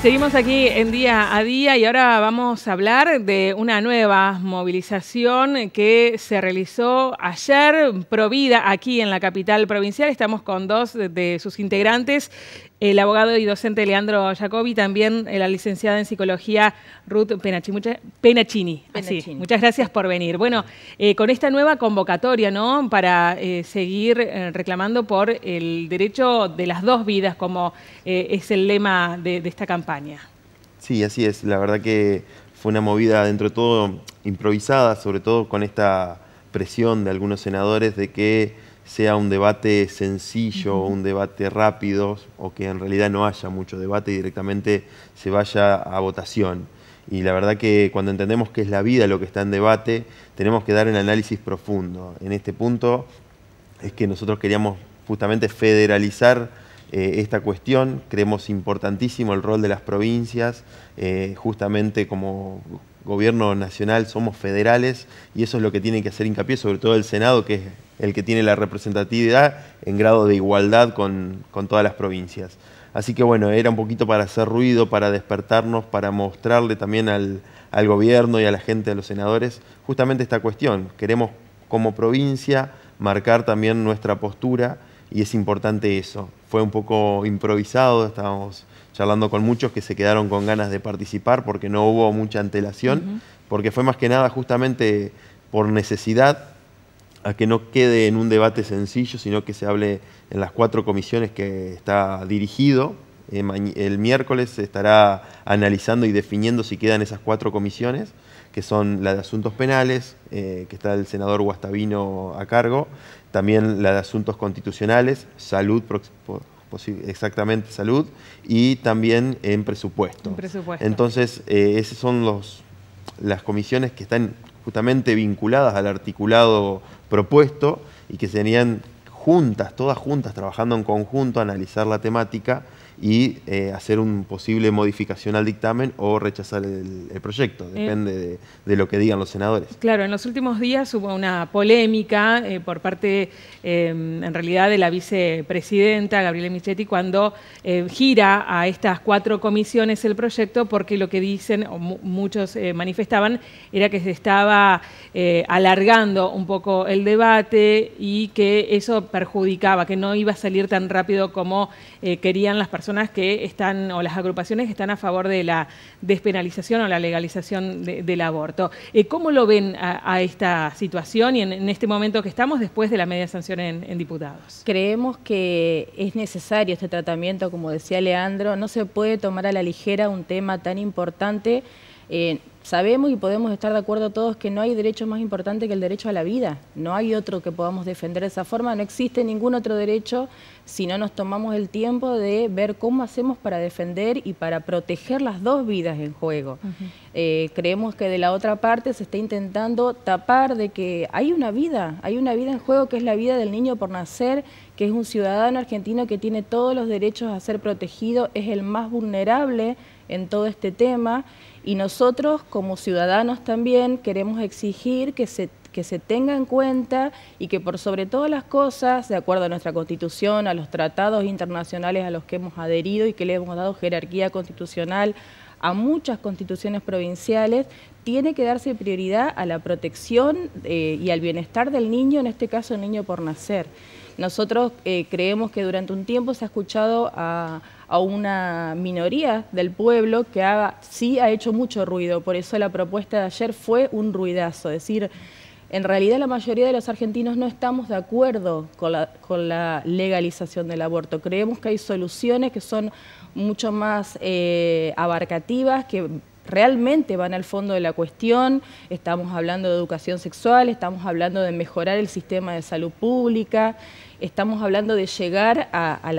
Seguimos aquí en día a día y ahora vamos a hablar de una nueva movilización que se realizó ayer, Provida, aquí en la capital provincial. Estamos con dos de sus integrantes el abogado y docente Leandro Jacobi, también eh, la licenciada en psicología Ruth Penachini. muchas gracias por venir. Bueno, eh, con esta nueva convocatoria, ¿no? Para eh, seguir reclamando por el derecho de las dos vidas, como es el lema de esta campaña. Sí, así es. La verdad que fue una movida dentro de todo improvisada, sobre todo con esta presión de algunos senadores de que sea un debate sencillo, un debate rápido, o que en realidad no haya mucho debate y directamente se vaya a votación. Y la verdad que cuando entendemos que es la vida lo que está en debate, tenemos que dar un análisis profundo. En este punto es que nosotros queríamos justamente federalizar eh, esta cuestión, creemos importantísimo el rol de las provincias, eh, justamente como gobierno nacional somos federales y eso es lo que tiene que hacer hincapié, sobre todo el Senado, que es el que tiene la representatividad en grado de igualdad con, todas las provincias. Así que bueno, era un poquito para hacer ruido, para despertarnos, para mostrarle también al, gobierno y a la gente, a los senadores, justamente esta cuestión. Queremos como provincia marcar también nuestra postura y es importante eso. Fue un poco improvisado, estábamos charlando con muchos que se quedaron con ganas de participar porque no hubo mucha antelación, porque fue más que nada justamente por necesidad a que no quede en un debate sencillo, sino que se hable en las cuatro comisiones que está dirigido. Eh, el miércoles se estará analizando y definiendo si quedan esas cuatro comisiones, que son la de Asuntos Penales, eh, que está el senador Guastavino a cargo, también la de Asuntos Constitucionales, Salud, exactamente Salud, y también en Presupuesto. En presupuesto. Entonces, eh, esas son los, las comisiones que están justamente vinculadas al articulado propuesto y que serían juntas, todas juntas, trabajando en conjunto, analizar la temática y eh, hacer un posible modificación al dictamen o rechazar el, proyecto, eh. depende de, lo que digan los senadores. Claro, en los últimos días hubo una polémica eh, por parte, em, en realidad, de la vicepresidenta Gabriela Michetti cuando em, gira a estas cuatro comisiones el proyecto porque lo que dicen, o muchos manifestaban, era que se estaba alargando un poco el debate y que eso perjudicaba, que no iba a salir tan rápido como eh, querían las personas que están, o las agrupaciones que están a favor de la despenalización o la legalización del aborto. Eh, ¿Cómo lo ven a, esta situación y en, este momento que estamos después de la media sanción en, diputados? Creemos que es necesario este tratamiento, como decía Leandro, no se puede tomar a la ligera un tema tan importante. Eh, Sabemos y podemos estar de acuerdo todos que no hay derecho más importante que el derecho a la vida. No hay otro que podamos defender de esa forma. No existe ningún otro derecho si no nos tomamos el tiempo de ver cómo hacemos para defender y para proteger las dos vidas en juego. Eh, creemos que de la otra parte se está intentando tapar de que hay una vida, hay una vida en juego que es la vida del niño por nacer, que es un ciudadano argentino que tiene todos los derechos a ser protegido, es el más vulnerable en todo este tema y nosotros como ciudadanos también queremos exigir que se tenga en cuenta y que por sobre todas las cosas, de acuerdo a nuestra constitución, a los tratados internacionales a los que hemos adherido y que le hemos dado jerarquía constitucional a muchas constituciones provinciales, tiene que darse prioridad a la protección eh, y al bienestar del niño, en este caso el niño por nacer. Nosotros eh, creemos que durante un tiempo se ha escuchado a, una minoría del pueblo que sí ha hecho mucho ruido, por eso la propuesta de ayer fue un ruidazo, es decir, en realidad la mayoría de los argentinos no estamos de acuerdo con la, legalización del aborto. Creemos que hay soluciones que son mucho más eh, abarcativas, que realmente van al fondo de la cuestión, estamos hablando de educación sexual, estamos hablando de mejorar el sistema de salud pública, estamos hablando de llegar a,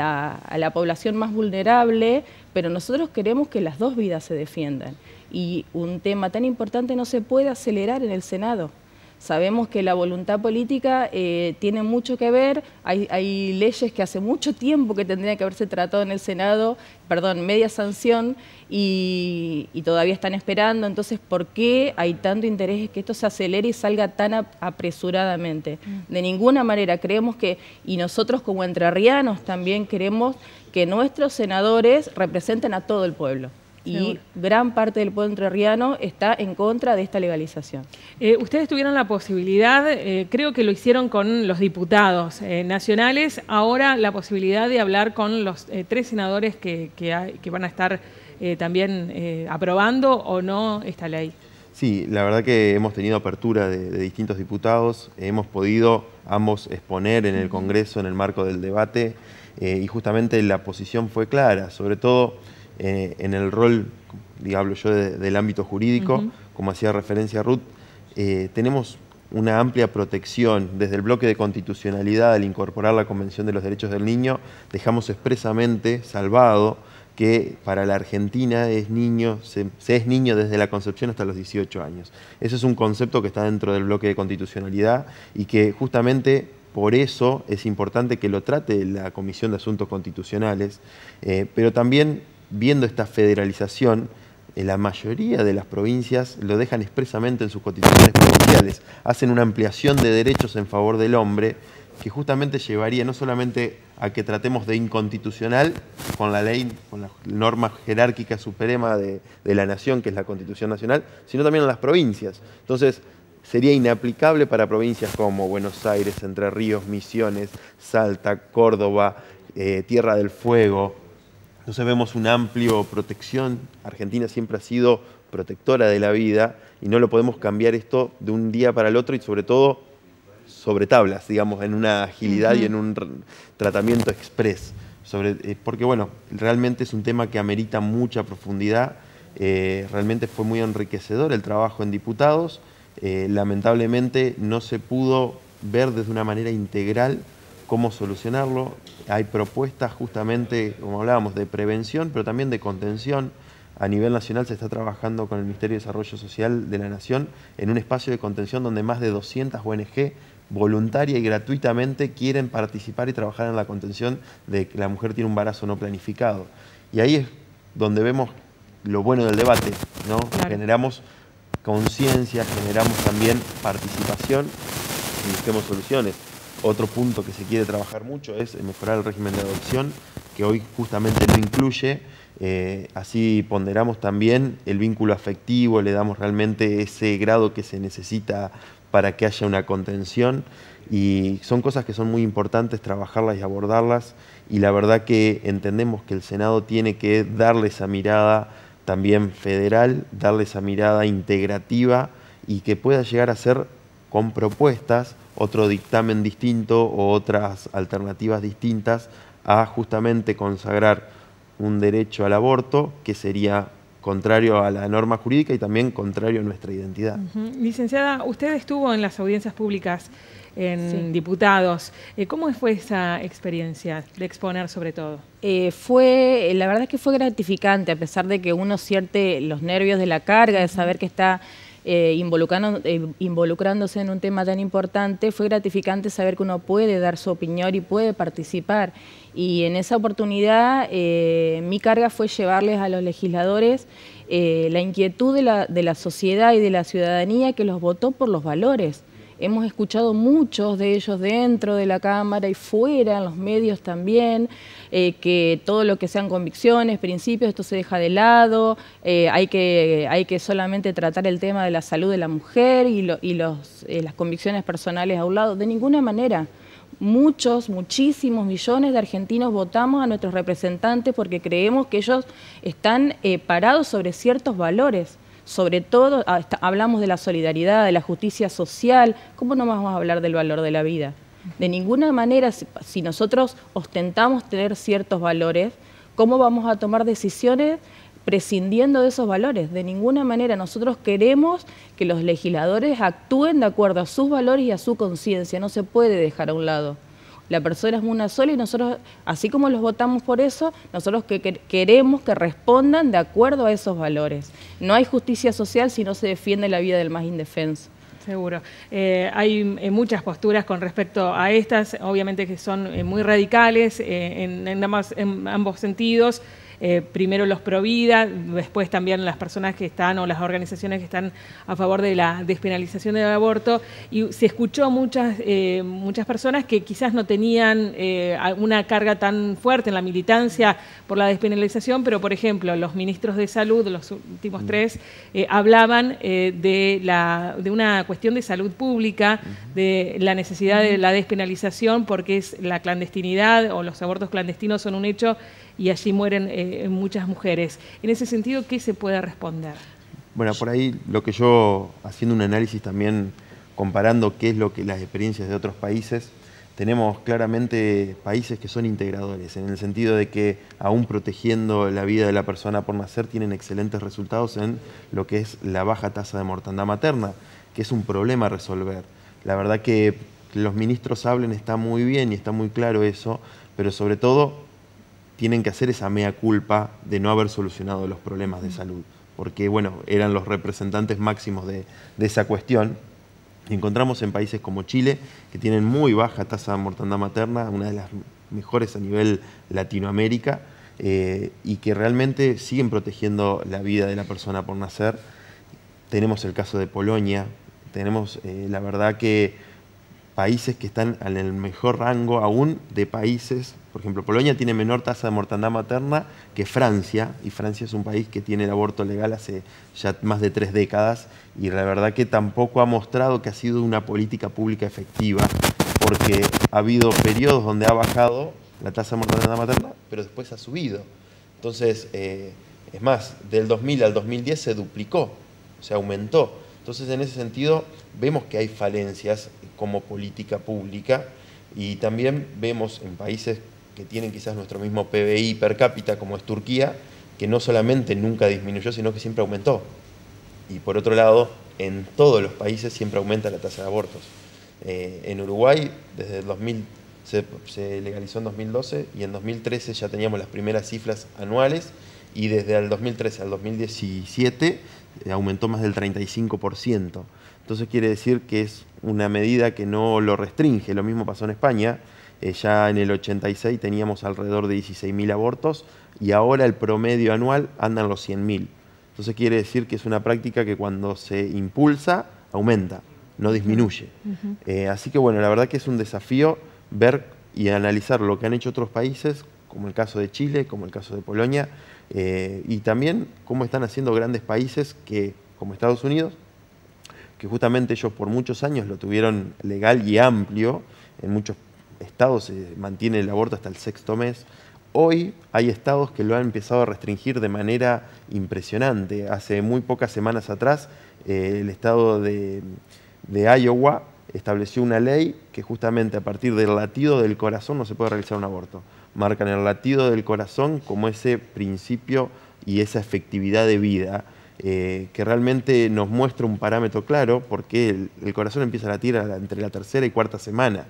la población más vulnerable, pero nosotros queremos que las dos vidas se defiendan. Y un tema tan importante no se puede acelerar en el Senado. Sabemos que la voluntad política eh, tiene mucho que ver, hay, leyes que hace mucho tiempo que tendrían que haberse tratado en el Senado, perdón, media sanción, y, todavía están esperando, entonces, ¿por qué hay tanto interés que esto se acelere y salga tan apresuradamente? Mm. De ninguna manera, creemos que, y nosotros como entrerrianos también queremos que nuestros senadores representen a todo el pueblo y gran parte del pueblo entrerriano está en contra de esta legalización. Eh, ustedes tuvieron la posibilidad, eh, creo que lo hicieron con los diputados eh, nacionales, ahora la posibilidad de hablar con los tres senadores que, van a estar también aprobando o no esta ley. Sí, la verdad que hemos tenido apertura de distintos diputados, hemos podido ambos exponer en el Congreso en el marco del debate y justamente la posición fue clara, sobre todo eh, en el rol, digamos yo, del ámbito jurídico, como hacía referencia Ruth, eh, tenemos una amplia protección desde el bloque de constitucionalidad al incorporar la Convención de los Derechos del Niño, dejamos expresamente salvado que para la Argentina es niño, se, es niño desde la concepción hasta los 18 años. Ese es un concepto que está dentro del bloque de constitucionalidad y que justamente por eso es importante que lo trate la Comisión de Asuntos Constitucionales, eh, pero también viendo esta federalización, eh, la mayoría de las provincias lo dejan expresamente en sus constituciones provinciales, hacen una ampliación de derechos en favor del hombre que justamente llevaría no solamente a que tratemos de inconstitucional con la ley, con la norma jerárquica suprema de, la nación, que es la Constitución Nacional, sino también a las provincias. Entonces, sería inaplicable para provincias como Buenos Aires, Entre Ríos, Misiones, Salta, Córdoba, eh, Tierra del Fuego, entonces vemos una amplio protección. Argentina siempre ha sido protectora de la vida y no lo podemos cambiar esto de un día para el otro y sobre todo sobre tablas, digamos, en una agilidad y en un tratamiento express. Eh, porque bueno, realmente es un tema que amerita mucha profundidad. Eh, realmente fue muy enriquecedor el trabajo en diputados. Eh, lamentablemente no se pudo ver desde una manera integral cómo solucionarlo hay propuestas justamente, como hablábamos, de prevención, pero también de contención. A nivel nacional se está trabajando con el Ministerio de Desarrollo Social de la Nación en un espacio de contención donde más de 200 ONG voluntaria y gratuitamente quieren participar y trabajar en la contención de que la mujer tiene un embarazo no planificado. Y ahí es donde vemos lo bueno del debate, ¿no? Generamos conciencia, generamos también participación y busquemos soluciones. Otro punto que se quiere trabajar mucho es mejorar el régimen de adopción, que hoy justamente no incluye. Eh, así ponderamos también el vínculo afectivo, le damos realmente ese grado que se necesita para que haya una contención. Y son cosas que son muy importantes trabajarlas y abordarlas. Y la verdad que entendemos que el Senado tiene que darle esa mirada también federal, darle esa mirada integrativa y que pueda llegar a ser con propuestas otro dictamen distinto o otras alternativas distintas a justamente consagrar un derecho al aborto que sería contrario a la norma jurídica y también contrario a nuestra identidad. Licenciada, usted estuvo en las audiencias públicas, en diputados. Eh, ¿Cómo fue esa experiencia de exponer sobre todo? Eh, fue, eh, la verdad es que fue gratificante, a pesar de que uno siente los nervios de la carga, de saber que está eh, involucrando, eh, involucrándose en un tema tan importante, fue gratificante saber que uno puede dar su opinión y puede participar. Y en esa oportunidad eh, mi carga fue llevarles a los legisladores la inquietud de la, de la sociedad y de la ciudadanía que los votó por los valores. Hemos escuchado muchos de ellos dentro de la Cámara y fuera, en los medios también, eh, que todo lo que sean convicciones, principios, esto se deja de lado, eh, hay, que, hay que solamente tratar el tema de la salud de la mujer y, eh, las convicciones personales a un lado. De ninguna manera muchos, muchísimos millones de argentinos votamos a nuestros representantes porque creemos que ellos están parados sobre ciertos valores sobre todo ah, hablamos de la solidaridad, de la justicia social, ¿cómo no vamos a hablar del valor de la vida? De ninguna manera, si nosotros ostentamos tener ciertos valores, ¿cómo vamos a tomar decisiones prescindiendo de esos valores? De ninguna manera, nosotros queremos que los legisladores actúen de acuerdo a sus valores y a su conciencia, no se puede dejar a un lado la persona es una sola y nosotros, así como los votamos por eso, nosotros que, queremos que respondan de acuerdo a esos valores. No hay justicia social si no se defiende la vida del más indefenso. Seguro. Eh, hay eh, muchas posturas con respecto a estas, obviamente que son eh, muy radicales en ambos sentidos. Eh, primero los Provida, después también las personas que están o las organizaciones que están a favor de la despenalización del aborto. Y se escuchó muchas, eh, muchas personas que quizás no tenían eh, una carga tan fuerte en la militancia por la despenalización, pero por ejemplo, los ministros de salud, los últimos mm. tres, hablaban de, la, de una cuestión de salud pública, de la necesidad de la despenalización porque es la clandestinidad o los abortos clandestinos son un hecho y allí mueren eh, muchas mujeres. En ese sentido, ¿qué se puede responder? Bueno, por ahí lo que yo, haciendo un análisis también, comparando qué es lo que las experiencias de otros países, tenemos claramente países que son integradores, en el sentido de que aún protegiendo la vida de la persona por nacer, tienen excelentes resultados en lo que es la baja tasa de mortandad materna, que es un problema a resolver. La verdad que los ministros hablen está muy bien y está muy claro eso, pero sobre todo tienen que hacer esa mea culpa de no haber solucionado los problemas de salud, porque bueno, eran los representantes máximos de, esa cuestión. encontramos en países como Chile, que tienen muy baja tasa de mortandad materna, una de las mejores a nivel Latinoamérica, eh, y que realmente siguen protegiendo la vida de la persona por nacer. Tenemos el caso de Polonia, tenemos eh, la verdad que países que están en el mejor rango aún de países. Por ejemplo, Polonia tiene menor tasa de mortandad materna que Francia, y Francia es un país que tiene el aborto legal hace ya más de tres décadas, y la verdad que tampoco ha mostrado que ha sido una política pública efectiva, porque ha habido periodos donde ha bajado la tasa de mortandad materna, pero después ha subido. Entonces, eh, es más, del 2000 al 2010 se duplicó, se aumentó. Entonces, en ese sentido, vemos que hay falencias como política pública y también vemos en países que tienen quizás nuestro mismo PBI per cápita, como es Turquía, que no solamente nunca disminuyó, sino que siempre aumentó. Y por otro lado, en todos los países siempre aumenta la tasa de abortos. Eh, en Uruguay, desde el 2000, se legalizó en 2012 y en 2013 ya teníamos las primeras cifras anuales y desde el 2013 al 2017 eh, aumentó más del 35%. Entonces quiere decir que es una medida que no lo restringe. Lo mismo pasó en España. Eh, ya en el 86 teníamos alrededor de 16.000 abortos y ahora el promedio anual anda en los 100.000. Entonces quiere decir que es una práctica que cuando se impulsa aumenta, no disminuye. Eh, así que bueno, la verdad que es un desafío ver y analizar lo que han hecho otros países, como el caso de Chile, como el caso de Polonia, eh, y también cómo están haciendo grandes países que, como Estados Unidos, que justamente ellos por muchos años lo tuvieron legal y amplio, en muchos estados se mantiene el aborto hasta el sexto mes, hoy hay estados que lo han empezado a restringir de manera impresionante. Hace muy pocas semanas atrás, eh, el estado de Iowa estableció una ley que justamente a partir del latido del corazón no se puede realizar un aborto marcan el latido del corazón como ese principio y esa efectividad de vida eh, que realmente nos muestra un parámetro claro porque el, corazón empieza a latir entre la tercera y cuarta semana.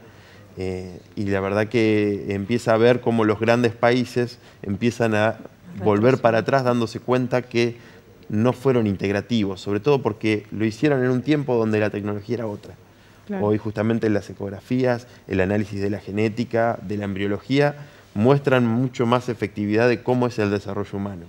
Eh, y la verdad que empieza a ver cómo los grandes países empiezan a volver para atrás dándose cuenta que no fueron integrativos, sobre todo porque lo hicieron en un tiempo donde la tecnología era otra. Hoy justamente las ecografías, el análisis de la genética, de la embriología, muestran mucho más efectividad de cómo es el desarrollo humano.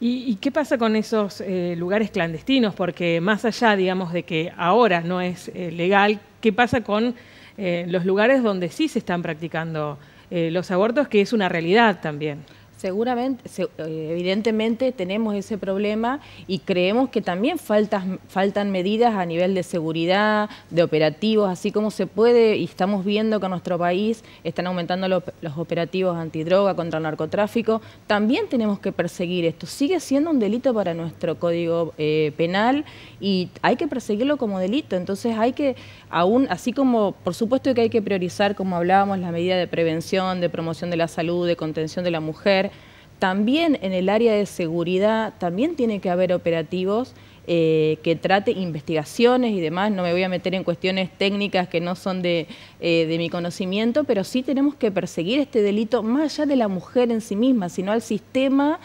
¿Y, qué pasa con esos eh, lugares clandestinos? Porque más allá, digamos, de que ahora no es eh, legal, ¿qué pasa con eh, los lugares donde sí se están practicando los abortos, que es una realidad también? seguramente, evidentemente tenemos ese problema y creemos que también faltan medidas a nivel de seguridad, de operativos, así como se puede, y estamos viendo que en nuestro país están aumentando los, operativos antidroga contra el narcotráfico, también tenemos que perseguir esto. Sigue siendo un delito para nuestro código eh, penal y hay que perseguirlo como delito, entonces hay que, aún así como, por supuesto que hay que priorizar, como hablábamos, la medida de prevención, de promoción de la salud, de contención de la mujer, también en el área de seguridad también tiene que haber operativos eh, que traten investigaciones y demás. No me voy a meter en cuestiones técnicas que no son eh, de, mi conocimiento, pero sí tenemos que perseguir este delito más allá de la mujer en sí misma, sino al sistema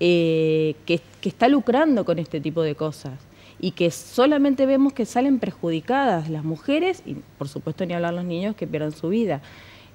eh, que, que está lucrando con este tipo de cosas y que solamente vemos que salen perjudicadas las mujeres y por supuesto ni hablar los niños que pierden su vida.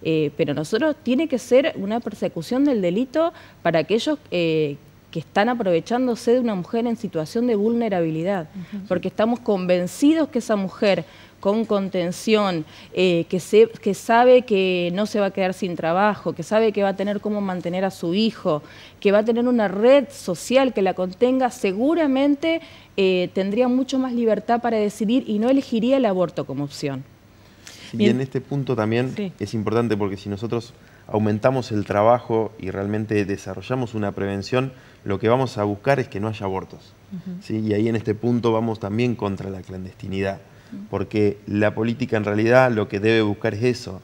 Eh, pero nosotros tiene que ser una persecución del delito para aquellos eh, que están aprovechándose de una mujer en situación de vulnerabilidad, porque estamos convencidos que esa mujer con contención, eh, que, sabe que no se va a quedar sin trabajo, que sabe que va a tener cómo mantener a su hijo, que va a tener una red social que la contenga, seguramente tendría mucho más libertad para decidir y no elegiría el aborto como opción y en este punto también es importante porque si nosotros aumentamos el trabajo y realmente desarrollamos una prevención, lo que vamos a buscar es que no haya abortos. Y ahí en este punto vamos también contra la clandestinidad, porque la política en realidad lo que debe buscar es eso,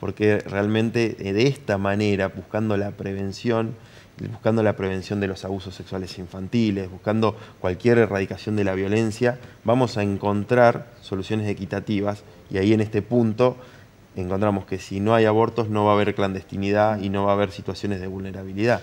porque realmente eh, de esta manera, buscando la prevención, buscando la prevención de los abusos sexuales infantiles, buscando cualquier erradicación de la violencia, vamos a encontrar soluciones equitativas y ahí en este punto encontramos que si no hay abortos no va a haber clandestinidad y no va a haber situaciones de vulnerabilidad.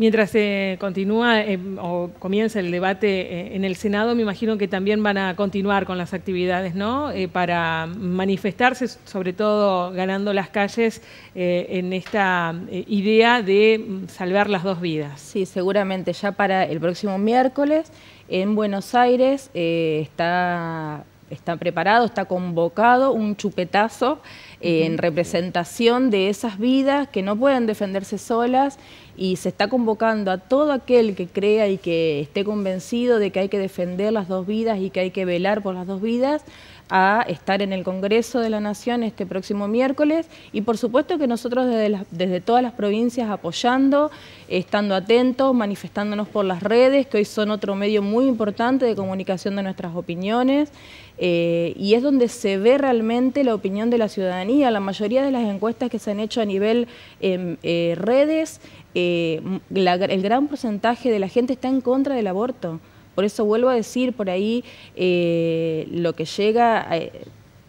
Mientras se eh, continúa eh, o comienza el debate eh, en el Senado, me imagino que también van a continuar con las actividades, ¿no? para manifestarse, sobre todo ganando las calles, en esta idea de mm, salvar las dos vidas. Sí, seguramente ya para el próximo miércoles en Buenos Aires está está preparado, está convocado un chupetazo eh, en representación de esas vidas que no pueden defenderse solas y se está convocando a todo aquel que crea y que esté convencido de que hay que defender las dos vidas y que hay que velar por las dos vidas a estar en el Congreso de la Nación este próximo miércoles y por supuesto que nosotros desde, desde todas las provincias apoyando, estando atentos, manifestándonos por las redes, que hoy son otro medio muy importante de comunicación de nuestras opiniones eh, y es donde se ve realmente la opinión de la ciudadanía. La mayoría de las encuestas que se han hecho a nivel em, eh, redes, eh, el gran porcentaje de la gente está en contra del aborto. Por eso vuelvo a decir, por ahí eh, lo que llega, eh,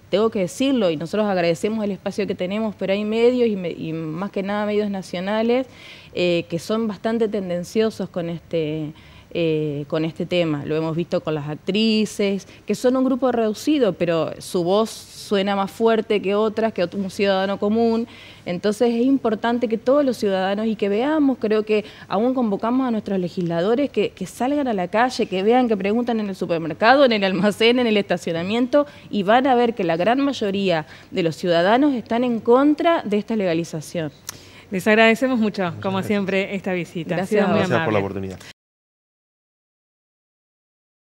tengo que decirlo, y nosotros agradecemos el espacio que tenemos, pero hay medios, y, más que nada medios nacionales, eh, que son bastante tendenciosos con este eh, con este tema. Lo hemos visto con las actrices, que son un grupo reducido, pero su voz suena más fuerte que otras, que un ciudadano común. Entonces es importante que todos los ciudadanos y que veamos, creo que aún convocamos a nuestros legisladores que, salgan a la calle, que vean, que preguntan en el supermercado, en el almacén, en el estacionamiento, y van a ver que la gran mayoría de los ciudadanos están en contra de esta legalización. Les agradecemos mucho, como siempre, esta visita. Gracias, gracias por la oportunidad.